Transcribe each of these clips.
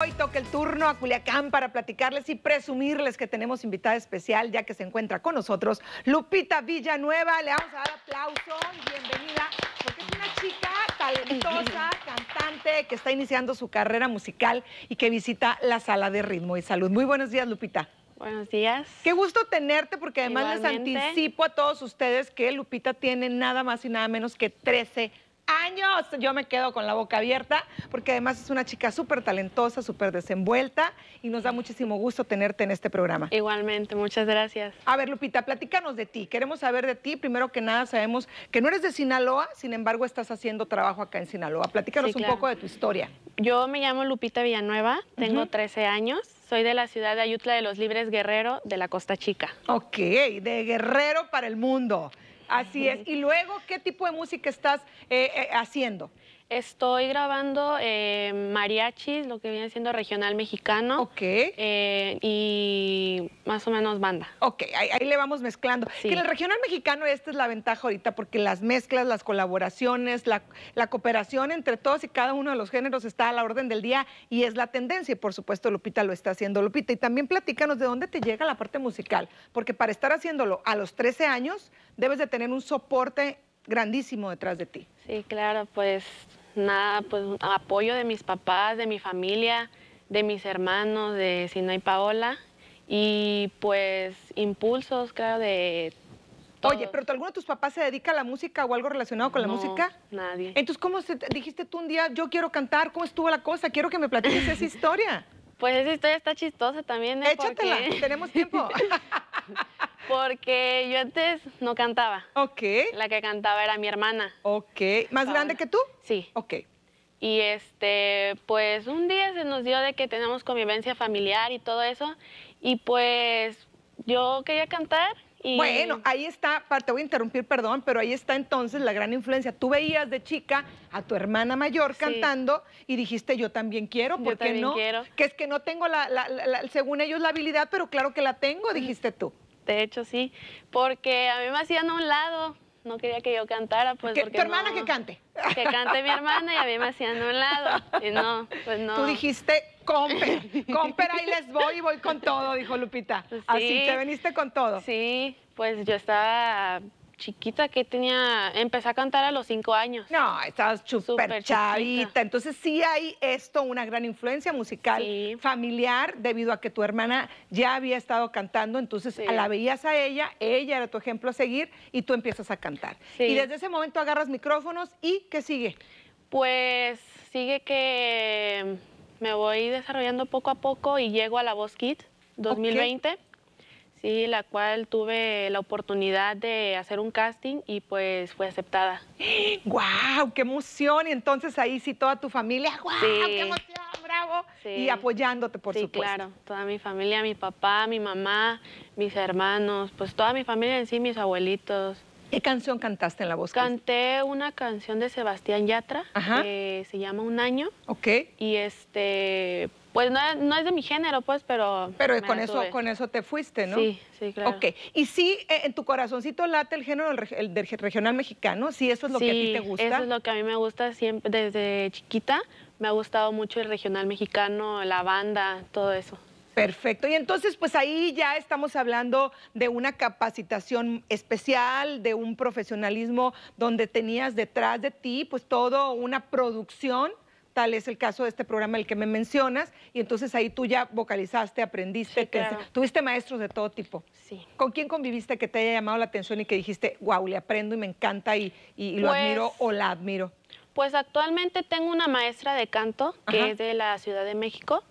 Hoy toca el turno a Culiacán para platicarles y presumirles que tenemos invitada especial, ya que se encuentra con nosotros Lupita Villanueva. Le vamos a dar aplauso y bienvenida, porque es una chica talentosa, cantante, que está iniciando su carrera musical y que visita la sala de ritmo y salud. Muy buenos días, Lupita. Buenos días. Qué gusto tenerte porque además les anticipo a todos ustedes que Lupita tiene nada más y nada menos que 13 años. Yo me quedo con la boca abierta porque además es una chica súper talentosa, súper desenvuelta y nos da muchísimo gusto tenerte en este programa. Igualmente, muchas gracias. A ver, Lupita, platícanos de ti. Queremos saber de ti. Primero que nada, sabemos que no eres de Sinaloa, sin embargo, estás haciendo trabajo acá en Sinaloa. Platícanos un poco de tu historia. Yo me llamo Lupita Villanueva, tengo 13 años. Soy de la ciudad de Ayutla de los Libres Guerrero, de la Costa Chica. Ok, de Guerrero para el mundo. Así es. ¿Y luego qué tipo de música estás eh, eh, haciendo? Estoy grabando eh, mariachis, lo que viene siendo regional mexicano. Ok. Eh, y más o menos banda. Ok, ahí, le vamos mezclando. Que en el regional mexicano esta es la ventaja ahorita porque las mezclas, las colaboraciones, la, cooperación entre todos y cada uno de los géneros está a la orden del día y es la tendencia. Y por supuesto Lupita lo está haciendo. Lupita, y también platícanos de dónde te llega la parte musical, porque para estar haciéndolo a los 13 años debes de tener un soporte grandísimo detrás de ti. Sí, claro, pues nada, pues apoyo de mis papás, de mi familia, de mis hermanos, de Sino y Paola, y pues impulsos, claro, de... Oye, pero ¿alguno de tus papás se dedica a la música o algo relacionado con la música? Nadie. Entonces, ¿cómo se, dijiste tú un día, yo quiero cantar? ¿Cómo estuvo la cosa? Quiero que me platiques esa historia. Pues esa historia está chistosa también. ¿eh? Échatela, tenemos tiempo. Porque yo antes no cantaba. Ok. La que cantaba era mi hermana. Ok. ¿Más grande que tú? Sí. Ok. Y este, pues un día se nos dio de que tenemos convivencia familiar y todo eso. Y pues yo quería cantar. Bueno, ahí está, te voy a interrumpir, perdón, pero ahí está entonces la gran influencia. Tú veías de chica a tu hermana mayor cantando y dijiste, yo también quiero, porque no? Quiero. Que es que no tengo, según ellos, la habilidad, pero claro que la tengo, dijiste tú de hecho sí, porque a mí me hacían a un lado, no quería que yo cantara, pues que, tu hermana que cante. Que cante mi hermana y a mí me hacían a un lado. Y no, pues no. Tú dijiste, "Comper, comper ahí les voy y voy con todo", dijo Lupita. Pues Así te veniste con todo. Sí, pues yo estaba chiquita que tenía, empecé a cantar a los cinco años. No, estabas súper chavita. Entonces sí hay esto, una gran influencia musical familiar, debido a que tu hermana ya había estado cantando, entonces la veías a ella, ella era tu ejemplo a seguir y tú empiezas a cantar. Y desde ese momento agarras micrófonos y ¿qué sigue? Pues sigue que me voy desarrollando poco a poco y llego a la Voz Kid 2020. Sí, la cual tuve la oportunidad de hacer un casting y pues fue aceptada. ¡Guau! ¡Qué emoción! Y entonces ahí sí toda tu familia, ¡guau! ¡Qué emoción! ¡Bravo! Y apoyándote, por sí, supuesto. Sí, claro. Toda mi familia, mi papá, mi mamá, mis hermanos, pues toda mi familia en sí, mis abuelitos. ¿Qué canción cantaste en la voz? Canté una canción de Sebastián Yatra que se llama Un Año. Ok. Y este, pues no, no es de mi género, pues, pero... Pero con eso, con eso te fuiste, ¿no? Sí, sí, claro. Ok, y sí, e, en tu corazoncito late el género del regional mexicano, sí, eso es lo que a ti te gusta. eso es lo que a mí me gusta siempre, desde chiquita me ha gustado mucho el regional mexicano, la banda, todo eso. Perfecto. Y entonces, pues ahí ya estamos hablando de una capacitación especial, de un profesionalismo donde tenías detrás de ti, pues todo una producción es el caso de este programa el que me mencionas, y entonces ahí tú ya vocalizaste, aprendiste, tuviste maestros de todo tipo. ¿Con quién conviviste que te haya llamado la atención y que dijiste, wow, le aprendo y me encanta y, lo admiro pues o la admiro? Pues actualmente tengo una maestra de canto que es de la Ciudad de México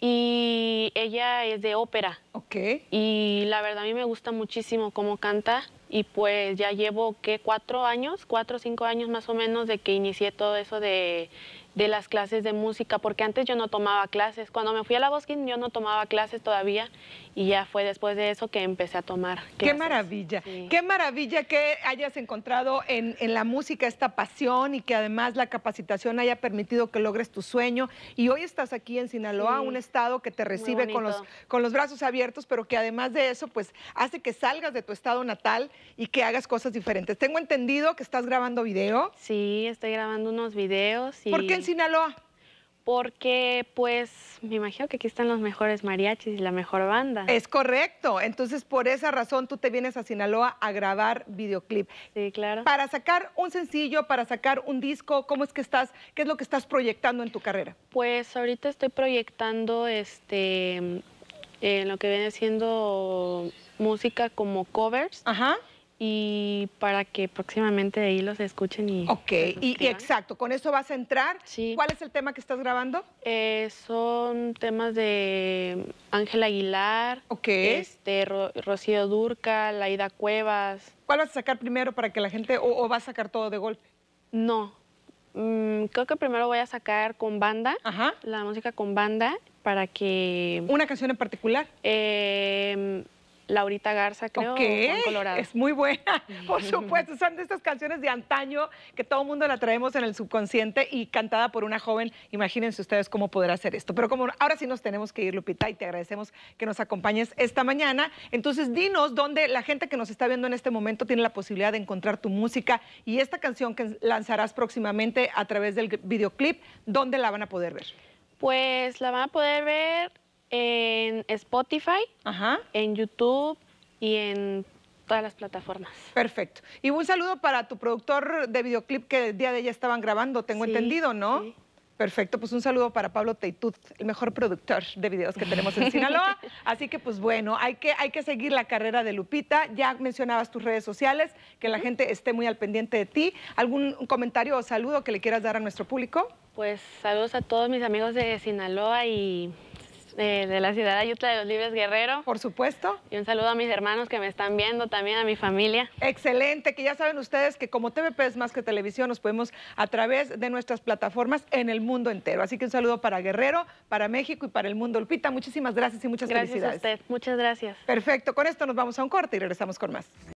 y ella es de ópera. Ok. Y la verdad a mí me gusta muchísimo cómo canta y pues ya llevo ¿qué? cuatro años, cuatro o cinco años más o menos de que inicié todo eso de, las clases de música, porque antes yo no tomaba clases. Cuando me fui a la Boskin yo no tomaba clases todavía y ya fue después de eso que empecé a tomar. Qué maravilla, qué maravilla que hayas encontrado en, la música esta pasión y que además la capacitación haya permitido que logres tu sueño. Y hoy estás aquí en Sinaloa, un estado que te recibe con los, con los brazos abiertos, pero que además de eso pues hace que salgas de tu estado natal y que hagas cosas diferentes. Tengo entendido que estás grabando video. Sí, estoy grabando unos videos. Y... ¿Por qué en Sinaloa? Porque, pues, me imagino que aquí están los mejores mariachis y la mejor banda. Es correcto. Entonces, por esa razón, tú te vienes a Sinaloa a grabar videoclip. Sí, claro. Para sacar un sencillo, para sacar un disco, ¿cómo es que estás? ¿Qué es lo que estás proyectando en tu carrera? Pues, ahorita estoy proyectando, este, lo que viene siendo música como covers. Ajá y para que próximamente de ahí los escuchen y... Ok, y, exacto, con eso vas a entrar. Sí. ¿Cuál es el tema que estás grabando? Eh, son temas de Ángel Aguilar, okay. este, Rocío Durca, Laida Cuevas. ¿Cuál vas a sacar primero para que la gente, o, vas a sacar todo de golpe? No, mm, creo que primero voy a sacar con banda, Ajá. la música con banda, para que... ¿Una canción en particular? Eh Laurita Garza, creo, okay. Es muy buena, por supuesto. Son de estas canciones de antaño que todo mundo la traemos en el subconsciente y cantada por una joven. Imagínense ustedes cómo podrá hacer esto. Pero como ahora sí nos tenemos que ir, Lupita, y te agradecemos que nos acompañes esta mañana. Entonces, dinos dónde la gente que nos está viendo en este momento tiene la posibilidad de encontrar tu música y esta canción que lanzarás próximamente a través del videoclip, ¿dónde la van a poder ver? Pues la van a poder ver en Spotify, Ajá. en YouTube y en todas las plataformas. Perfecto. Y un saludo para tu productor de videoclip que el día de ella estaban grabando, tengo entendido, ¿no? Sí. Perfecto, pues un saludo para Pablo Teitud, el mejor productor de videos que tenemos en Sinaloa. Así que pues bueno, hay que, hay que seguir la carrera de Lupita. Ya mencionabas tus redes sociales, que la gente esté muy al pendiente de ti. ¿Algún comentario o saludo que le quieras dar a nuestro público? Pues saludos a todos mis amigos de Sinaloa y de la ciudad de Ayutla de los Libres Guerrero. Por supuesto. Y un saludo a mis hermanos que me están viendo, también a mi familia. Excelente, que ya saben ustedes que como TVP es más que televisión, nos podemos a través de nuestras plataformas en el mundo entero. Así que un saludo para Guerrero, para México y para el mundo. Lupita, muchísimas gracias y muchas felicidades. Gracias a usted, muchas gracias. Perfecto, con esto nos vamos a un corte y regresamos con más.